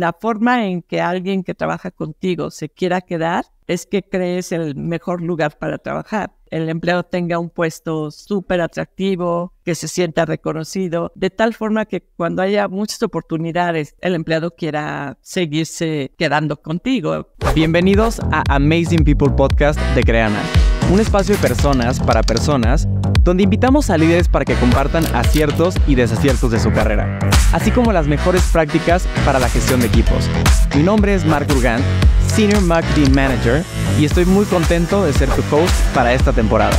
la forma en que alguien que trabaja contigo se quiera quedar es que crees el mejor lugar para trabajar. El empleado tenga un puesto súper atractivo, que se sienta reconocido, de tal forma que cuando haya muchas oportunidades, el empleado quiera seguirse quedando contigo. Bienvenidos a Amazing People Podcast de Creana un espacio de personas para personas, donde invitamos a líderes para que compartan aciertos y desaciertos de su carrera, así como las mejores prácticas para la gestión de equipos. Mi nombre es Mark Urgant, Senior Marketing Manager, y estoy muy contento de ser tu host para esta temporada.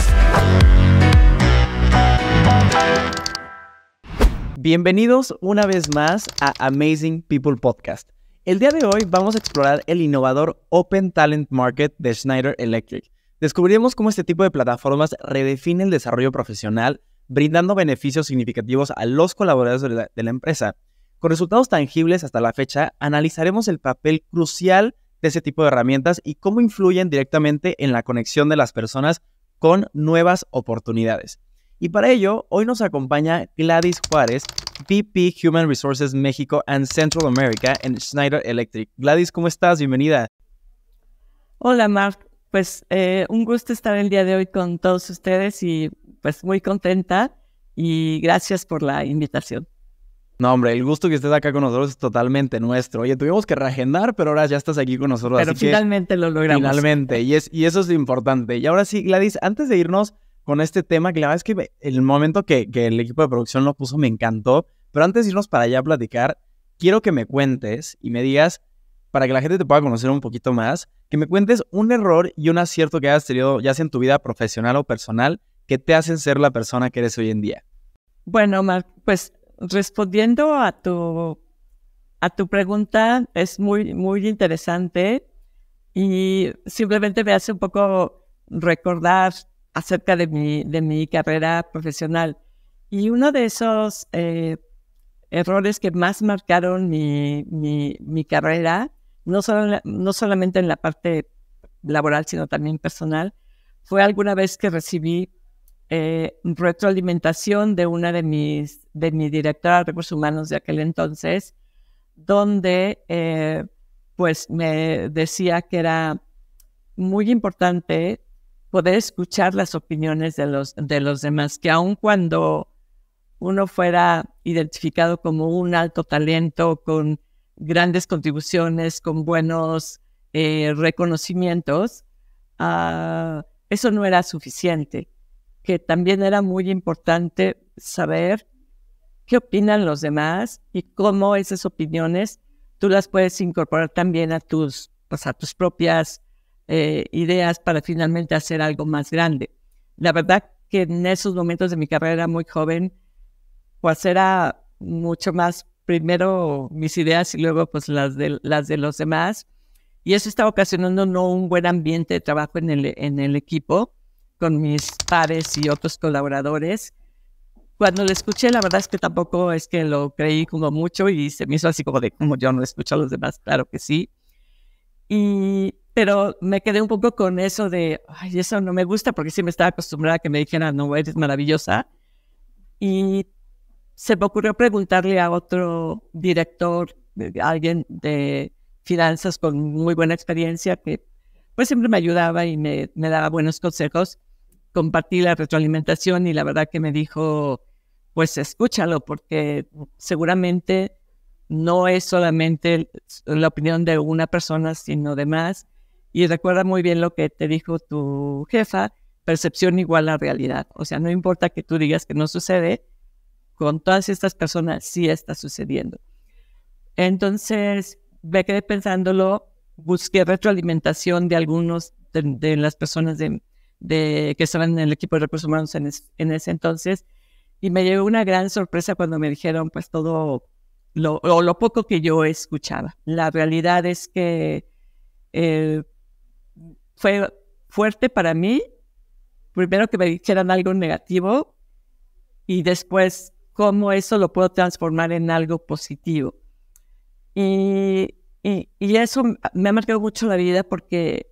Bienvenidos una vez más a Amazing People Podcast. El día de hoy vamos a explorar el innovador Open Talent Market de Schneider Electric Descubriremos cómo este tipo de plataformas redefine el desarrollo profesional, brindando beneficios significativos a los colaboradores de la, empresa. Con resultados tangibles hasta la fecha, analizaremos el papel crucial de este tipo de herramientas y cómo influyen directamente en la conexión de las personas con nuevas oportunidades. Y para ello, hoy nos acompaña Gladys Juárez, VP Human Resources México and Central America en Schneider Electric. Gladys, ¿cómo estás? Bienvenida. Hola, Mark. Pues eh, un gusto estar el día de hoy con todos ustedes y pues muy contenta y gracias por la invitación. No, hombre, el gusto que estés acá con nosotros es totalmente nuestro. Oye, tuvimos que reagendar, pero ahora ya estás aquí con nosotros. Pero finalmente lo logramos. Finalmente, y, es, y eso es importante. Y ahora sí, Gladys, antes de irnos con este tema, que es que el momento que, que el equipo de producción lo puso me encantó, pero antes de irnos para allá a platicar, quiero que me cuentes y me digas, para que la gente te pueda conocer un poquito más, que me cuentes un error y un acierto que hayas tenido ya sea en tu vida profesional o personal que te hacen ser la persona que eres hoy en día. Bueno, pues respondiendo a tu, a tu pregunta, es muy, muy interesante y simplemente me hace un poco recordar acerca de mi, de mi carrera profesional. Y uno de esos eh, errores que más marcaron mi, mi carrera no, solo, no solamente en la parte laboral, sino también personal, fue alguna vez que recibí eh, retroalimentación de una de mis, de mi directora de recursos humanos de aquel entonces, donde eh, pues me decía que era muy importante poder escuchar las opiniones de los, de los demás, que aun cuando uno fuera identificado como un alto talento, con grandes contribuciones, con buenos eh, reconocimientos, ah, eso no era suficiente, que también era muy importante saber qué opinan los demás y cómo esas opiniones tú las puedes incorporar también a tus, pues, a tus propias eh, ideas para finalmente hacer algo más grande. La verdad que en esos momentos de mi carrera muy joven, pues era mucho más primero mis ideas y luego pues las de, las de los demás. Y eso está ocasionando no un buen ambiente de trabajo en el, en el equipo con mis pares y otros colaboradores. Cuando lo escuché, la verdad es que tampoco es que lo creí como mucho y se me hizo así como de como yo no escucho a los demás, claro que sí. Y, pero me quedé un poco con eso de, ay, eso no me gusta porque sí me estaba acostumbrada a que me dijeran, no, eres maravillosa. Y se me ocurrió preguntarle a otro director, eh, alguien de finanzas con muy buena experiencia, que pues siempre me ayudaba y me, me daba buenos consejos. Compartí la retroalimentación y la verdad que me dijo, pues escúchalo, porque seguramente no es solamente la opinión de una persona, sino de más. Y recuerda muy bien lo que te dijo tu jefa, percepción igual a realidad. O sea, no importa que tú digas que no sucede, con todas estas personas sí está sucediendo. Entonces, me quedé pensándolo, busqué retroalimentación de algunos de, las personas de, que estaban en el equipo de recursos humanos en, ese entonces y me llegó una gran sorpresa cuando me dijeron pues todo lo, lo, poco que yo escuchaba. La realidad es que eh, fue fuerte para mí, primero que me dijeran algo negativo y después cómo eso lo puedo transformar en algo positivo. Y, eso me ha marcado mucho la vida porque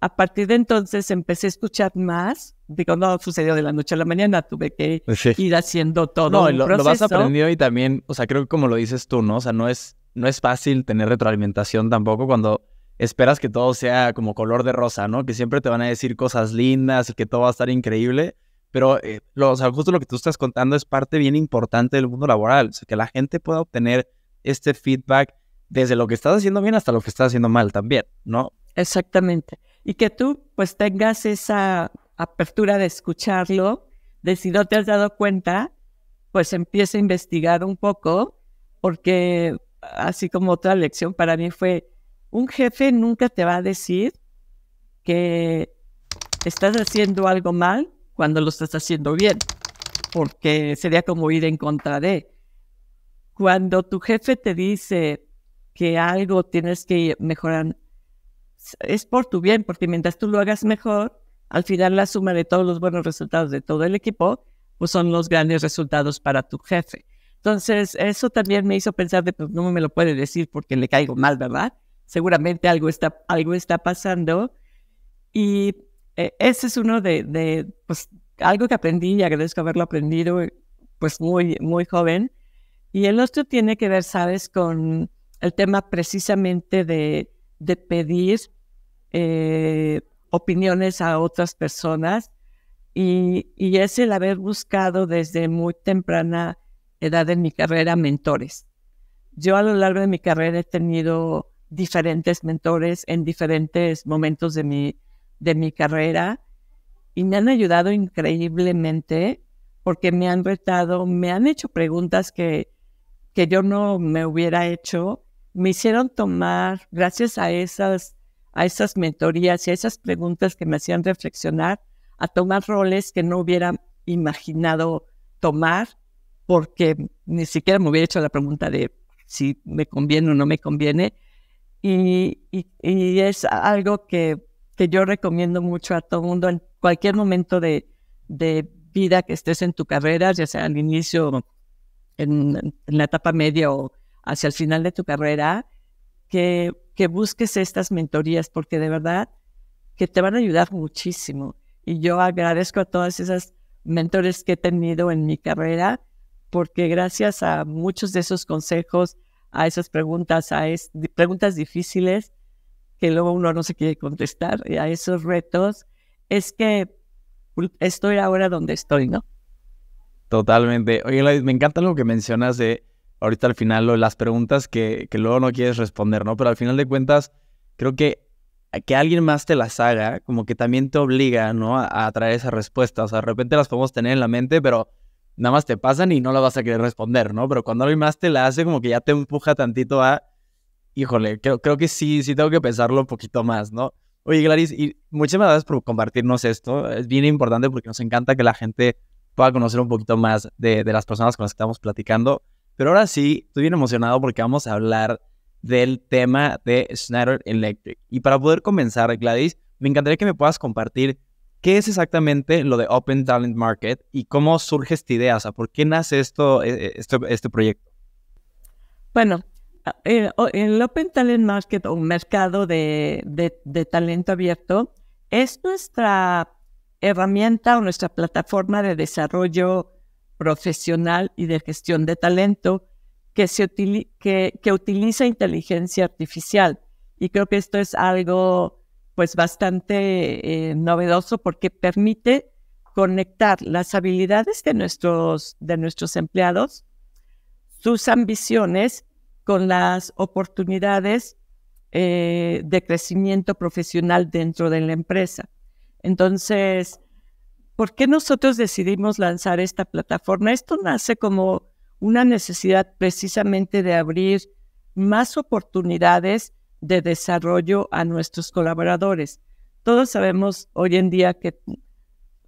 a partir de entonces empecé a escuchar más. Digo, no sucedió de la noche a la mañana, tuve que pues ir haciendo todo. No, lo, proceso. lo vas aprendiendo y también, o sea, creo que como lo dices tú, ¿no? O sea, no es, no es fácil tener retroalimentación tampoco cuando esperas que todo sea como color de rosa, ¿no? Que siempre te van a decir cosas lindas y que todo va a estar increíble. Pero eh, lo, o sea, justo lo que tú estás contando es parte bien importante del mundo laboral, o sea, que la gente pueda obtener este feedback desde lo que estás haciendo bien hasta lo que estás haciendo mal también, ¿no? Exactamente. Y que tú pues tengas esa apertura de escucharlo, de si no te has dado cuenta, pues empieza a investigar un poco, porque así como otra lección para mí fue, un jefe nunca te va a decir que estás haciendo algo mal cuando lo estás haciendo bien, porque sería como ir en contra de. Cuando tu jefe te dice que algo tienes que mejorar, es por tu bien, porque mientras tú lo hagas mejor, al final la suma de todos los buenos resultados de todo el equipo, pues son los grandes resultados para tu jefe. Entonces, eso también me hizo pensar de, pues, no me lo puede decir porque le caigo mal, ¿verdad? Seguramente algo está, algo está pasando. Y e, ese es uno de, pues, algo que aprendí y agradezco haberlo aprendido, eh, pues, muy, muy joven. Y el otro tiene que ver, sabes, con el tema precisamente de, pedir eh, opiniones a otras personas y, y, es el haber buscado desde muy temprana edad en mi carrera mentores. Yo a lo largo de mi carrera he tenido diferentes mentores en diferentes momentos de mi, de mi carrera y me han ayudado increíblemente porque me han retado, me han hecho preguntas que, que yo no me hubiera hecho. Me hicieron tomar, gracias a esas, a esas mentorías y a esas preguntas que me hacían reflexionar, a tomar roles que no hubiera imaginado tomar porque ni siquiera me hubiera hecho la pregunta de si me conviene o no me conviene. y, y es algo que que yo recomiendo mucho a todo mundo en cualquier momento de, de vida que estés en tu carrera, ya sea al inicio, en, la etapa media o hacia el final de tu carrera, que, que busques estas mentorías, porque de verdad que te van a ayudar muchísimo. Y yo agradezco a todas esas mentores que he tenido en mi carrera, porque gracias a muchos de esos consejos, a esas preguntas, a preguntas difíciles, que luego uno no se quiere contestar a esos retos, es que estoy ahora donde estoy, ¿no? Totalmente. Oye, me encanta lo que mencionas de ahorita al final, las preguntas que, luego no quieres responder, ¿no? Pero al final de cuentas, creo que que alguien más te las haga, como que también te obliga, ¿no? A, traer esas respuestas. O sea, de repente las podemos tener en la mente, pero nada más te pasan y no las vas a querer responder, ¿no? Pero cuando alguien más te la hace, como que ya te empuja tantito a híjole, creo, que sí, sí tengo que pensarlo un poquito más, ¿no? Oye, Gladys, y muchísimas gracias por compartirnos esto. Es bien importante porque nos encanta que la gente pueda conocer un poquito más de, las personas con las que estamos platicando. Pero ahora sí, estoy bien emocionado porque vamos a hablar del tema de Schneider Electric. Y para poder comenzar, Gladys, me encantaría que me puedas compartir qué es exactamente lo de Open Talent Market y cómo surge esta idea, o sea, ¿por qué nace esto, e, e, este, este proyecto? Bueno, el, Open Talent Market o un mercado de, talento abierto es nuestra herramienta o nuestra plataforma de desarrollo profesional y de gestión de talento que, se utiliza inteligencia artificial. Y creo que esto es algo pues bastante eh, novedoso porque permite conectar las habilidades de nuestros, de nuestros empleados, sus ambiciones con las oportunidades eh, de crecimiento profesional dentro de la empresa. Entonces, ¿por qué nosotros decidimos lanzar esta plataforma? Esto nace como una necesidad precisamente de abrir más oportunidades de desarrollo a nuestros colaboradores. Todos sabemos hoy en día que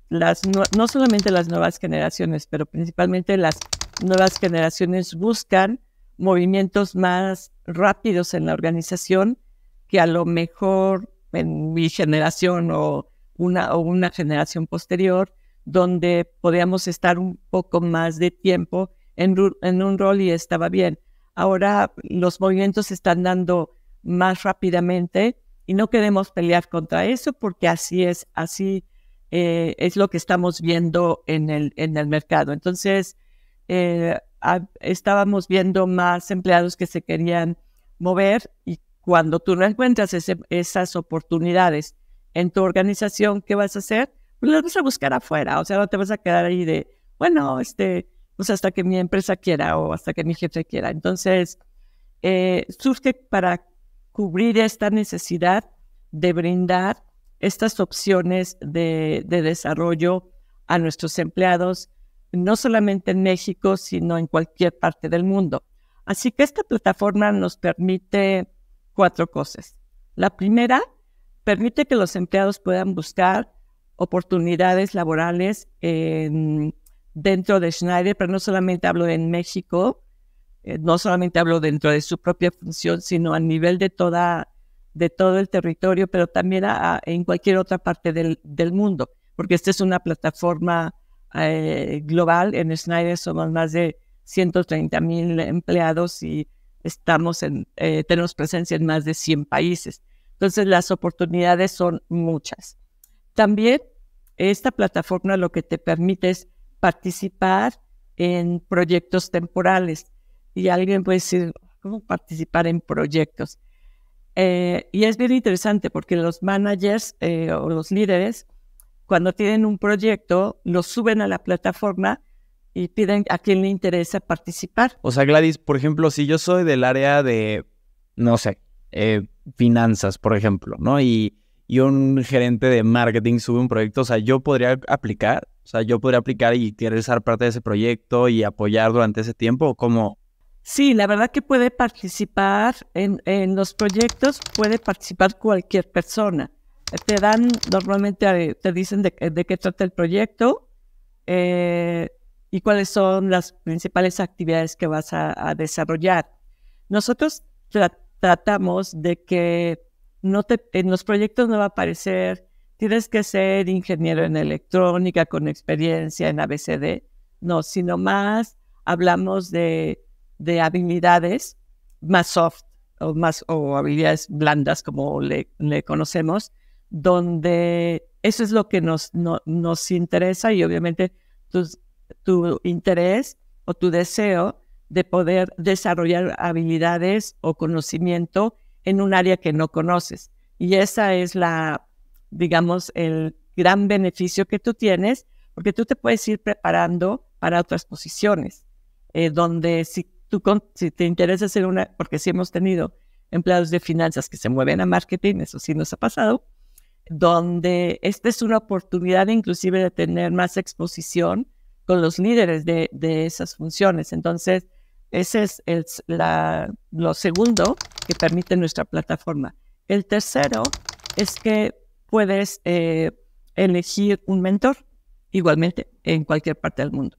no solamente las nuevas generaciones, pero principalmente las nuevas generaciones buscan movimientos más rápidos en la organización que a lo mejor en mi generación o una, o una generación posterior, donde podíamos estar un poco más de tiempo en, un rol y estaba bien. Ahora los movimientos se están dando más rápidamente y no queremos pelear contra eso porque así es, así eh, es lo que estamos viendo en el, en el mercado. Entonces, eh, estábamos viendo más empleados que se querían mover y cuando tú no encuentras esas oportunidades en tu organización, ¿qué vas a hacer? Pues las vas a buscar afuera, o sea, no te vas a quedar ahí de, bueno, este, pues hasta que mi empresa quiera o hasta que mi jefe quiera. Entonces, eh, surge para cubrir esta necesidad de brindar estas opciones de, de desarrollo a nuestros empleados no solamente en México, sino en cualquier parte del mundo. Así que esta plataforma nos permite cuatro cosas. La primera, permite que los empleados puedan buscar oportunidades laborales dentro de Schneider, pero no solamente hablo en México, eh, no solamente hablo dentro de su propia función, sino a nivel de, toda, de todo el territorio, pero también en cualquier otra parte del, del, mundo, porque esta es una plataforma eh, global. En Schneider somos más de 130 mil empleados y estamos en, eh, tenemos presencia en más de 100 países. Entonces las oportunidades son muchas. También esta plataforma lo que te permite es participar en proyectos temporales. Y alguien puede decir, ¿cómo participar en proyectos? Eh, y es bien interesante porque los managers o los líderes cuando tienen un proyecto, lo suben a la plataforma y piden a quien le interesa participar. O sea, Gladys, por ejemplo, si yo soy del área de, no sé, eh, finanzas, por ejemplo, ¿no? Y, y un gerente de marketing sube un proyecto, o sea, yo podría aplicar, o sea, yo podría aplicar y querer ser parte de ese proyecto y apoyar durante ese tiempo, ¿cómo? Sí, la verdad que puede participar en, en los proyectos, puede participar cualquier persona te dan, normalmente eh, te dicen eh, de, qué trata el proyecto eh, y cuáles son las principales actividades que vas a, desarrollar. Nosotros tratamos de que no en los proyectos no va a aparecer, tienes que ser ingeniero en electrónica con experiencia en ABCD, no, sino más hablamos de, habilidades más soft o, más, o habilidades blandas como le conocemos, donde eso es lo que nos, nos interesa y obviamente tu, interés o tu deseo de poder desarrollar habilidades o conocimiento en un área que no conoces. Y esa es la, digamos, el gran beneficio que tú tienes, porque tú te puedes ir preparando para otras posiciones, eh, donde si tú si te interesa hacer una, porque si hemos tenido empleados de finanzas que se mueven a marketing, eso sí nos ha pasado, donde esta es una oportunidad inclusive de tener más exposición con los líderes de, esas funciones. Entonces, ese es el, lo segundo que permite nuestra plataforma. El tercero es que puedes eh, elegir un mentor igualmente en cualquier parte del mundo.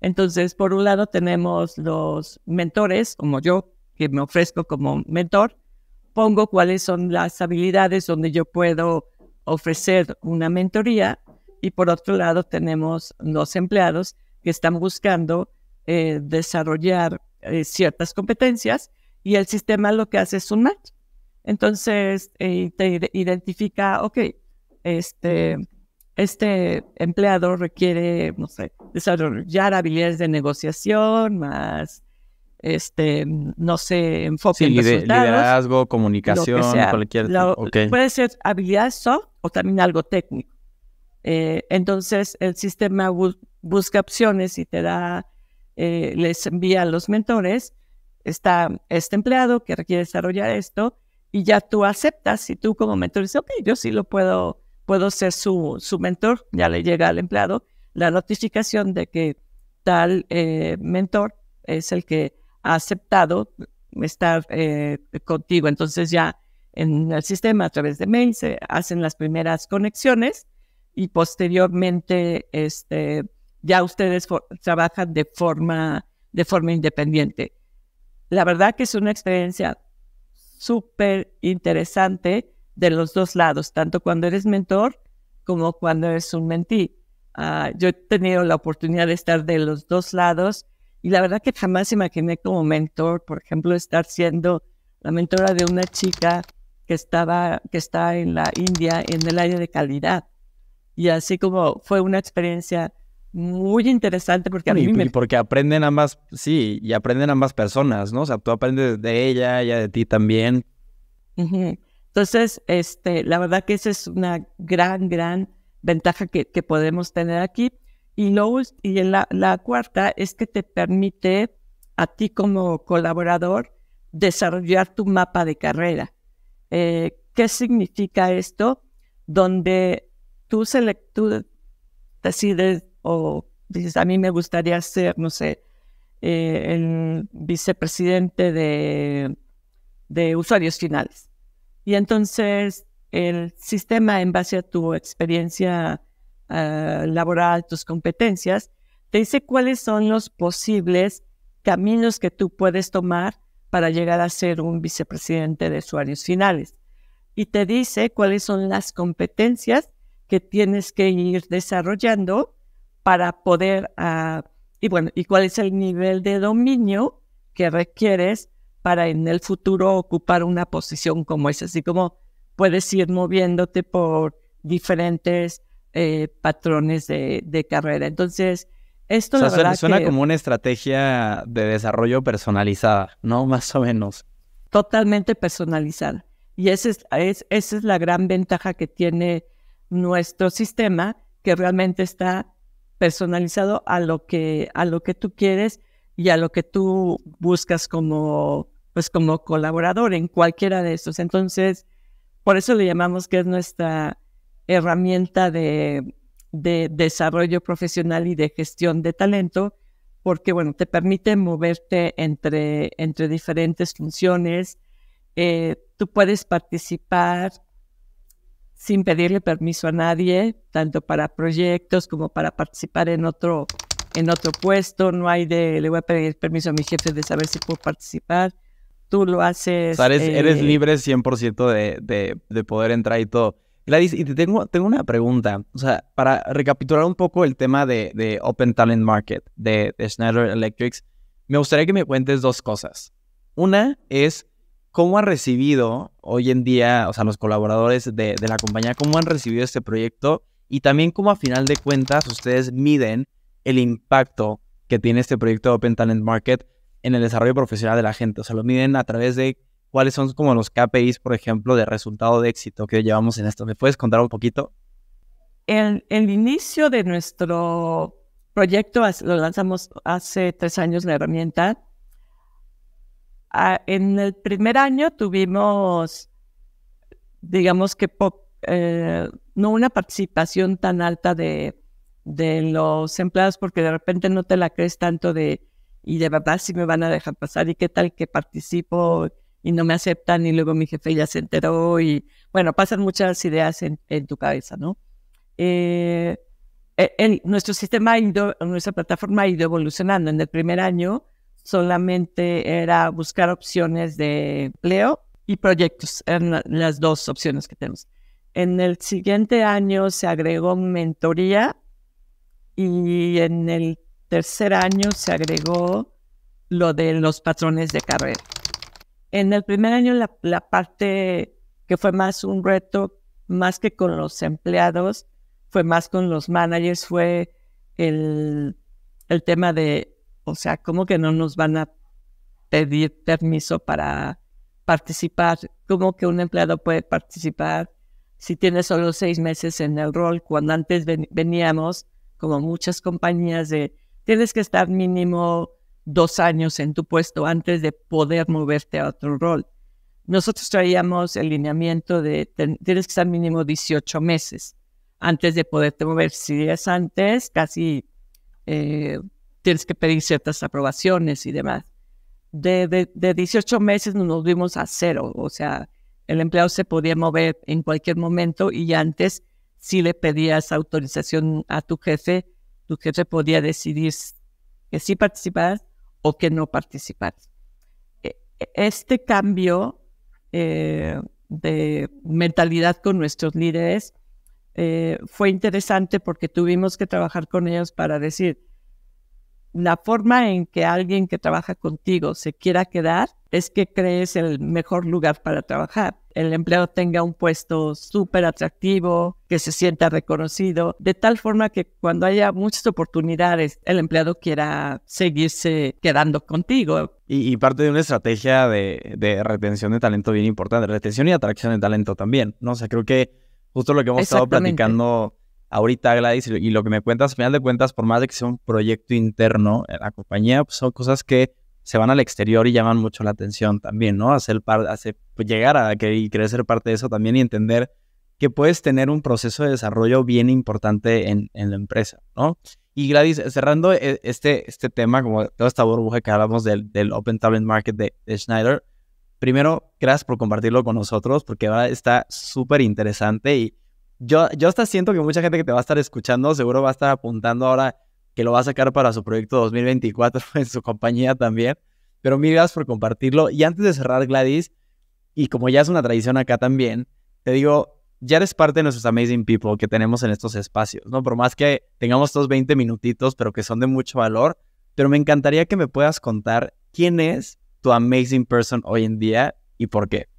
Entonces, por un lado tenemos los mentores, como yo, que me ofrezco como mentor, pongo cuáles son las habilidades donde yo puedo ofrecer una mentoría y por otro lado tenemos los empleados que están buscando eh, desarrollar eh, ciertas competencias y el sistema lo que hace es un match. Entonces eh, te identifica, ok, este, este empleado requiere, no sé, desarrollar habilidades de negociación, más este, no se enfoque en resultados, liderazgo, comunicación, cualquier. Puede ser habilidad soft o también algo técnico. Eh, entonces, el sistema busca opciones y te da, eh, les envía a los mentores, está este empleado que requiere desarrollar esto y ya tú aceptas y tú como mentor dices, ok, yo sí lo puedo, puedo ser su, su mentor, ya le llega al empleado la notificación de que tal eh, mentor es el que ha aceptado estar eh, contigo. Entonces ya en el sistema a través de mail se hacen las primeras conexiones y posteriormente este, ya ustedes trabajan de forma, de forma independiente. La verdad que es una experiencia súper interesante de los dos lados, tanto cuando eres mentor como cuando eres un mentí. Ah, yo he tenido la oportunidad de estar de los dos lados y la verdad que jamás imaginé como mentor, por ejemplo, estar siendo la mentora de una chica que estaba, que está en la India en el área de calidad. Y así como fue una experiencia muy interesante porque a mí y, porque aprenden ambas, sí, y aprenden ambas personas, ¿no? O sea, tú aprendes de ella, ella de ti también. Entonces, este, la verdad que esa es una gran, gran ventaja que, que podemos tener aquí, y, y la, la cuarta es que te permite a ti como colaborador desarrollar tu mapa de carrera. Eh, ¿Qué significa esto? Donde tú, tú decides o dices, a mí me gustaría ser, no sé, eh, el vicepresidente de, de usuarios finales. Y entonces el sistema en base a tu experiencia eh, tus competencias, te dice cuáles son los posibles caminos que tú puedes tomar para llegar a ser un vicepresidente de usuarios finales. Y te dice cuáles son las competencias que tienes que ir desarrollando para poder, ah, y bueno, y cuál es el nivel de dominio que requieres para en el futuro ocupar una posición como esa, así como puedes ir moviéndote por diferentes eh, patrones de, carrera. Entonces, esto o suena, como una estrategia de desarrollo personalizada, ¿no? Más o menos. Totalmente personalizada. Y esa es, esa es la gran ventaja que tiene nuestro sistema, que realmente está personalizado a lo que, a lo que tú quieres y a lo que tú buscas como, pues como colaborador en cualquiera de estos. Entonces, por eso le llamamos que es nuestra herramienta de, desarrollo profesional y de gestión de talento, porque bueno, te permite moverte entre, entre diferentes funciones. Eh, tú puedes participar sin pedirle permiso a nadie, tanto para proyectos como para participar en otro, en otro puesto. No hay de, le voy a pedir permiso a mi jefe de saber si puedo participar. Tú lo haces. eres, eh, libre 100% de, de, de poder entrar y todo. Gladys, y te tengo, tengo una pregunta. O sea, para recapitular un poco el tema de, Open Talent Market de, Schneider Electrics, me gustaría que me cuentes dos cosas. Una es cómo han recibido hoy en día, o sea, los colaboradores de, de la compañía, cómo han recibido este proyecto y también cómo a final de cuentas ustedes miden el impacto que tiene este proyecto de Open Talent Market en el desarrollo profesional de la gente. O sea, lo miden a través de cuáles son como los KPIs, por ejemplo, de resultado de éxito que llevamos en esto. ¿Me puedes contar un poquito? El, el inicio de nuestro proyecto, lo lanzamos hace tres años la herramienta. Ah, en el primer año tuvimos, digamos que eh, no una participación tan alta de, de los empleados porque de repente no te la crees tanto de, y de verdad si me van a dejar pasar y qué tal que participo y no me aceptan y luego mi jefe ya se enteró y bueno, pasan muchas ideas en, en tu cabeza, ¿no? Eh, e, nuestro sistema, ido, nuestra plataforma ha ido evolucionando. En el primer año solamente era buscar opciones de empleo y proyectos, eran las dos opciones que tenemos. En el siguiente año se agregó mentoría y en el tercer año se agregó lo de los patrones de carrera. En el primer año la, parte que fue más un reto, más que con los empleados, fue más con los managers, fue el, el tema de, o sea, ¿cómo que no nos van a pedir permiso para participar? ¿Cómo que un empleado puede participar si tiene solo seis meses en el rol? Cuando antes veníamos, como muchas compañías, de tienes que estar mínimo dos años en tu puesto antes de poder moverte a otro rol. Nosotros traíamos el lineamiento de tienes que estar mínimo 18 meses antes de poderte mover. Si días antes, casi eh, tienes que pedir ciertas aprobaciones y demás. De, 18 meses nos vimos a cero, o sea, el empleado se podía mover en cualquier momento y antes, si le pedías autorización a tu jefe, tu jefe podía decidir que sí participaras o que no participar. E, e, este cambio eh, de mentalidad con nuestros líderes eh, fue interesante porque tuvimos que trabajar con ellos para decir, la forma en que alguien que trabaja contigo se quiera quedar es que crees el mejor lugar para trabajar. El empleado tenga un puesto súper atractivo, que se sienta reconocido, de tal forma que cuando haya muchas oportunidades, el empleado quiera seguirse quedando contigo. Y, parte de una estrategia de, retención de talento bien importante, retención y atracción de talento también, ¿no? O sea, creo que justo lo que hemos estado platicando ahorita, Gladys, y lo que me cuentas, al final de cuentas, por más de que sea un proyecto interno en la compañía, pues, son cosas que se van al exterior y llaman mucho la atención también, ¿no? Hacer, pues, llegar a que y querer ser parte de eso también y entender que puedes tener un proceso de desarrollo bien importante en, la empresa, ¿no? Y Gladys, cerrando eh, este, este tema, como toda esta burbuja que hablamos del, Open Talent Market de, Schneider, primero, gracias por compartirlo con nosotros, porque está súper interesante y yo, hasta siento que mucha gente que te va a estar escuchando seguro va a estar apuntando ahora que lo va a sacar para su proyecto 2024 en su compañía también. Pero mil gracias por compartirlo. Y antes de cerrar, Gladys, y como ya es una tradición acá también, te digo, ya eres parte de nuestros Amazing People que tenemos en estos espacios, ¿no? Por más que tengamos estos 20 minutitos, pero que son de mucho valor, pero me encantaría que me puedas contar quién es tu Amazing Person hoy en día y por qué.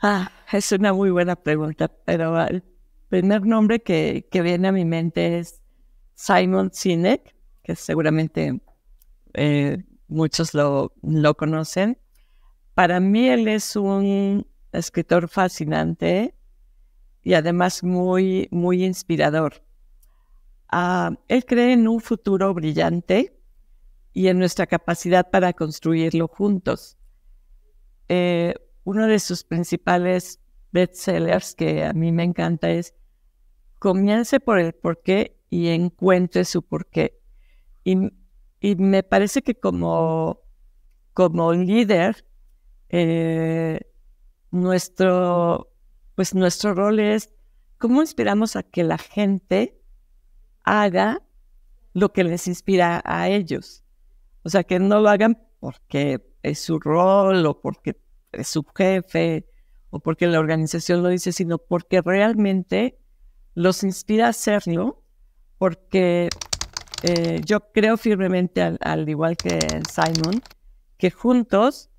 Ah, es una muy buena pregunta, pero el primer nombre que, viene a mi mente es Simon Sinek, que seguramente eh, muchos lo, lo conocen. Para mí él es un escritor fascinante y además muy, muy inspirador. Ah, él cree en un futuro brillante y en nuestra capacidad para construirlo juntos. Eh, uno de sus principales bestsellers que a mí me encanta es comience por el porqué y encuentre su porqué. Y, y me parece que como, como líder, eh, nuestro, pues nuestro rol es cómo inspiramos a que la gente haga lo que les inspira a ellos. O sea, que no lo hagan porque es su rol o porque subjefe o porque la organización lo dice, sino porque realmente los inspira a hacerlo, porque eh, yo creo firmemente, al, igual que Simon, que juntos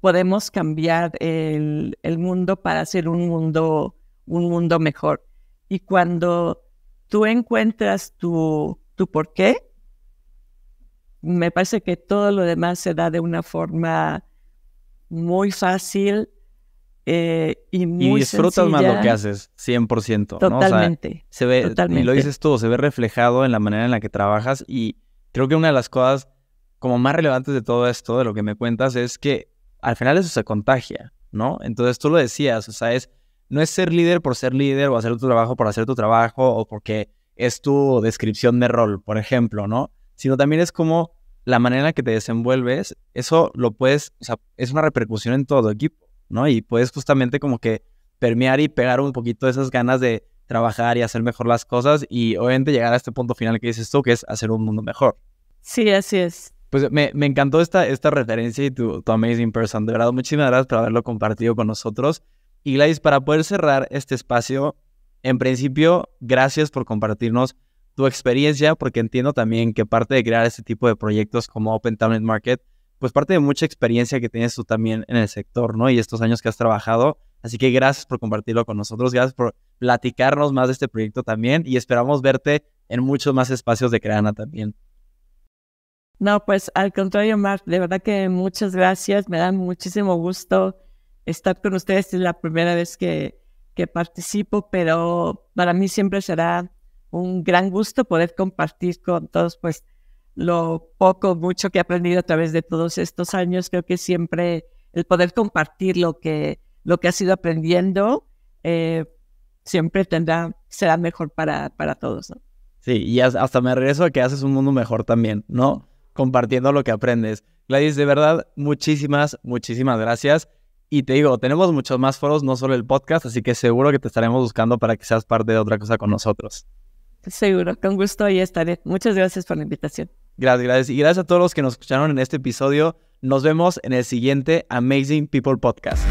podemos cambiar el, mundo para hacer un mundo, un mundo mejor. Y cuando tú encuentras tu, tu por qué, me parece que todo lo demás se da de una forma muy fácil eh, y muy Y disfrutas más lo que haces, 100%. Totalmente. se ve, Y lo dices todo se ve reflejado en la manera en la que trabajas y creo que una de las cosas como más relevantes de todo esto, de lo que me cuentas, es que al final eso se contagia, ¿no? Entonces tú lo decías, o sea, no es ser líder por ser líder o hacer tu trabajo por hacer tu trabajo o porque es tu descripción de rol, por ejemplo, ¿no? Sino también es como la manera en que te desenvuelves, eso lo puedes, o sea, es una repercusión en todo equipo, ¿no? Y puedes justamente como que permear y pegar un poquito esas ganas de trabajar y hacer mejor las cosas y obviamente llegar a este punto final que dices tú, que es hacer un mundo mejor. Sí, así es. Pues me, me encantó esta, esta referencia y tu, tu amazing person. De verdad, muchísimas gracias por haberlo compartido con nosotros. Y Gladys, para poder cerrar este espacio, en principio, gracias por compartirnos tu experiencia, porque entiendo también que parte de crear este tipo de proyectos como Open Talent Market, pues parte de mucha experiencia que tienes tú también en el sector, ¿no? Y estos años que has trabajado. Así que gracias por compartirlo con nosotros, gracias por platicarnos más de este proyecto también y esperamos verte en muchos más espacios de Creana también. No, pues al contrario, Mark, de verdad que muchas gracias, me da muchísimo gusto estar con ustedes, es la primera vez que, que participo, pero para mí siempre será un gran gusto poder compartir con todos, pues, lo poco, mucho que he aprendido a través de todos estos años. Creo que siempre el poder compartir lo que, lo que has ido aprendiendo eh, siempre tendrá, será mejor para, para todos, Sí, y hasta me regreso a que haces un mundo mejor también, ¿no? Compartiendo lo que aprendes. Gladys, de verdad, muchísimas, muchísimas gracias. Y te digo, tenemos muchos más foros, no solo el podcast, así que seguro que te estaremos buscando para que seas parte de otra cosa con nosotros. Seguro, con gusto ahí estaré. Muchas gracias por la invitación. Gracias, gracias. Y gracias a todos los que nos escucharon en este episodio. Nos vemos en el siguiente Amazing People Podcast.